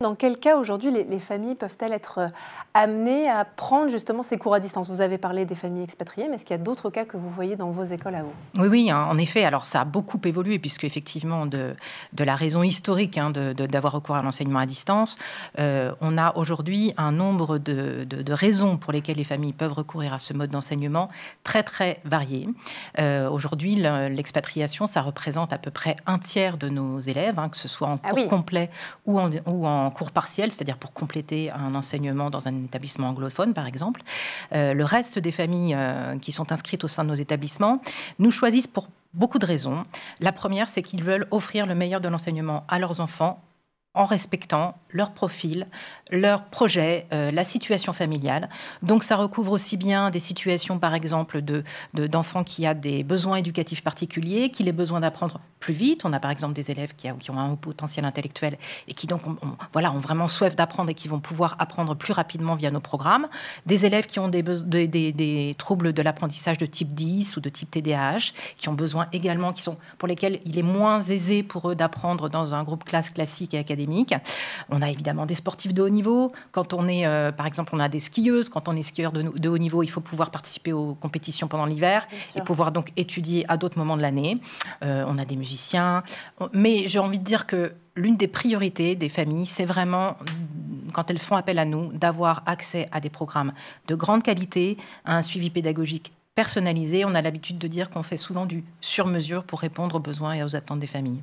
Dans quel cas aujourd'hui les, familles peuvent-elles être euh, amenées à prendre justement ces cours à distance Vous avez parlé des familles expatriées, mais est-ce qu'il y a d'autres cas que vous voyez dans vos écoles à vous Oui, oui, hein, en effet. Alors ça a beaucoup évolué puisque effectivement de, de la raison historique hein, d'avoir recours à l'enseignement à distance, euh, on a aujourd'hui un nombre de, de, raisons pour lesquelles les familles peuvent recourir à ce mode d'enseignement très très varié. Euh, aujourd'hui, l'expatriation, ça représente à peu près un tiers de nos élèves, hein, que ce soit en ah complet ou en, ou en cours partiel, c'est-à-dire pour compléter un enseignement dans un établissement anglophone, par exemple. Euh, le reste des familles euh, qui sont inscrites au sein de nos établissements nous choisissent pour beaucoup de raisons. La première, c'est qu'ils veulent offrir le meilleur de l'enseignement à leurs enfants en respectant leur profil, leur projet, euh, la situation familiale. Donc ça recouvre aussi bien des situations, par exemple, d'enfants de, d'enfants qui a des besoins éducatifs particuliers, qui les besoin d'apprendre plus vite. On a par exemple des élèves qui, ont un haut potentiel intellectuel et qui donc ont, voilà, ont vraiment soif d'apprendre et qui vont pouvoir apprendre plus rapidement via nos programmes. Des élèves qui ont des, des, des, troubles de l'apprentissage de type 10 ou de type TDAH, qui ont besoin également, qui sont, pour lesquels il est moins aisé pour eux d'apprendre dans un groupe classe classique et académique on a évidemment des sportifs de haut niveau. Quand on est, euh, par exemple, on a des skieuses. Quand on est skieur de, haut niveau, il faut pouvoir participer aux compétitions pendant l'hiver et pouvoir donc étudier à d'autres moments de l'année. Euh, on a des musiciens. Mais j'ai envie de dire que l'une des priorités des familles, c'est vraiment, mm, quand elles font appel à nous, d'avoir accès à des programmes de grande qualité, à un suivi pédagogique personnalisé. On a l'habitude de dire qu'on fait souvent du sur-mesure pour répondre aux besoins et aux attentes des familles.